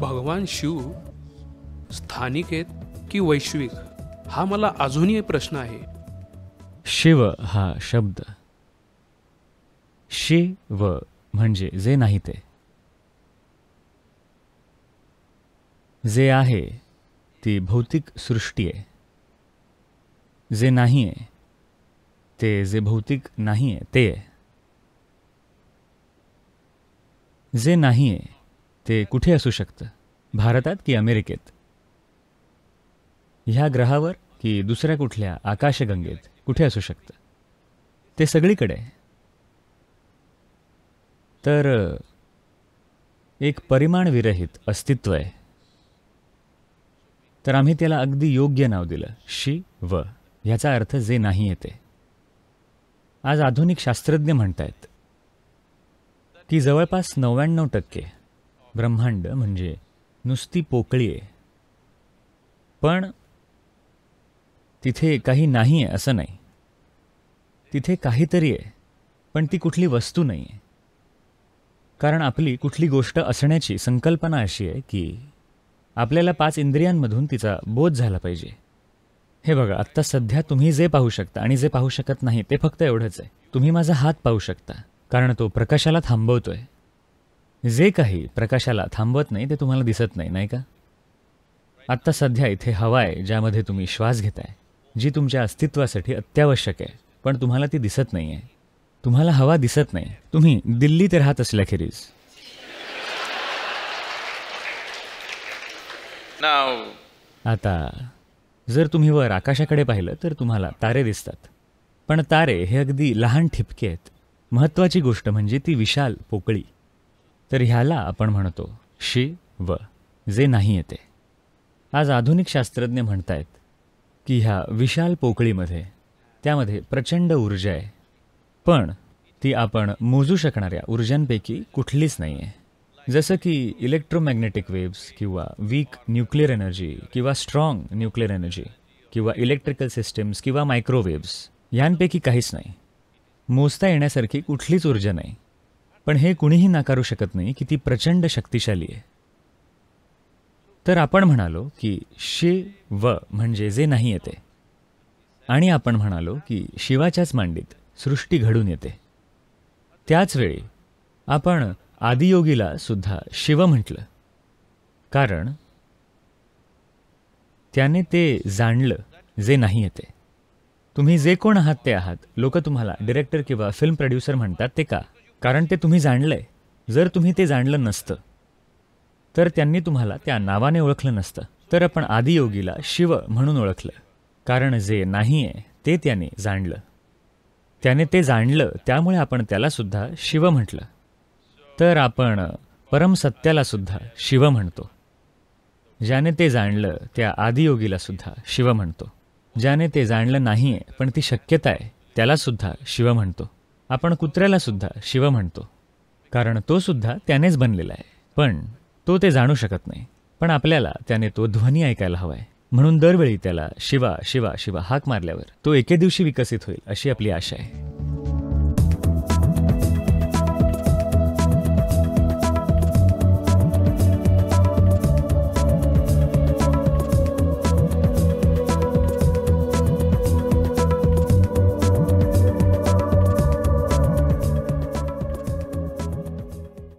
भगवान शिव स्थानिक आहेत की वैश्विक हा मला अजूनही प्रश्न आहे शिव हा शब्द शिव म्हणजे जे नाही ते जे आहे ती भौतिक सृष्टी आहे जे नाही आहे ते जे भौतिक नाही आहे ते आहे जे नाही आहे ते कुठे असू शकतं भारतात की अमेरिकेत ह्या ग्रहावर की दुसऱ्या कुठल्या आकाशगंगेत कुठे असू शकतं ते सगळीकडे तर एक परिमाणविरहित अस्तित्व आहे तर आम्ही त्याला अगदी योग्य नाव दिलं शी व ह्याचा अर्थ जे नाही येते आज आधुनिक शास्त्रज्ञ म्हणतायत की जवळपास नव्याण्णव टक्के ब्रह्मांड म्हणजे नुसती पोकळी आहे पण तिथे काही नाही आहे असं नाही तिथे काहीतरी आहे पण ती कुठली वस्तू नाही आहे कारण आपली कुठली गोष्ट असण्याची संकल्पना अशी आहे की आपल्याला पाच इंद्रियांमधून तिचा बोध झाला पाहिजे हे बघा आत्ता सध्या तुम्ही जे पाहू शकता आणि जे पाहू शकत नाही ते फक्त एवढंच आहे तुम्ही माझा हात पाहू शकता कारण तो प्रकाशाला थांबवतोय जे काही प्रकाशाला थांबवत नाही ते तुम्हाला दिसत नाही नाही का आत्ता सध्या इथे हवा आहे ज्यामध्ये तुम्ही श्वास घेताय जी तुमच्या अस्तित्वासाठी अत्यावश्यक आहे पण तुम्हाला ती दिसत नाही आहे तुम्हाला हवा दिसत नाही तुम्ही दिल्लीत राहत असल्याखेरीज आता जर तुम्ही वर आकाशाकडे पाहिलं तर तुम्हाला तारे दिसतात पण तारे हे अगदी लहान ठिपके आहेत महत्वाची गोष्ट म्हणजे ती विशाल पोकळी तर ह्याला आपण म्हणतो शी व जे नाही येते आज आधुनिक शास्त्रज्ञ म्हणतायत की ह्या विशाल पोकळीमध्ये त्यामध्ये प्रचंड ऊर्जा आहे पण ती आपण मोजू शकणाऱ्या ऊर्जांपैकी कुठलीच नाही आहे जसं की इलेक्ट्रोमॅग्नेटिक वेव्स किंवा वीक न्यूक्लिअर एनर्जी किंवा स्ट्रॉंग न्यूक्लिअर एनर्जी किंवा इलेक्ट्रिकल सिस्टम्स किंवा मायक्रोवेव्स ह्यांपैकी काहीच नाही मोजता येण्यासारखी कुठलीच ऊर्जा नाही पण हे कुणीही नाकारू शकत नाही की ती प्रचंड शक्तिशाली आहे तर आपण म्हणालो की शिव व म्हणजे जे नाही येते आणि आपण म्हणालो की शिवाच्याच मांडीत सृष्टी घडून येते त्याचवेळी आपण आदियोगीला सुद्धा शिव म्हटलं कारण त्याने ते जाणलं जे नाही येते तुम्ही जे कोण आहात ते आहात लोक तुम्हाला डिरेक्टर किंवा फिल्म प्रोड्युसर म्हणतात ते का कारण ते तुम्ही जाणलं आहे जर तुम्ही ते जाणलं नसतं तर त्यांनी तुम्हाला त्या नावाने ओळखलं नसतं तर आपण आदियोगीला शिव म्हणून ओळखलं कारण जे नाही आहे ते त्याने जाणलं त्याने ते जाणलं त्यामुळे आपण त्यालासुद्धा शिव म्हटलं तर आपण परमसत्यालासुद्धा शिव म्हणतो ज्याने ते जाणलं त्या आदियोगीलासुद्धा शिव म्हणतो ज्याने ते जाणलं नाही आहे पण ती शक्यता आहे त्यालासुद्धा शिव म्हणतो आपण कुत्र्याला सुद्धा शिव म्हणतो कारण तो सुद्धा त्यानेच बनलेला आहे पण तो ते जाणू शकत नाही पण आपल्याला त्याने तो ध्वनी ऐकायला हवाय म्हणून दरवेळी त्याला शिवा शिवा शिवा हाक मारल्यावर तो एके दिवशी विकसित होईल अशी आपली आशा आहे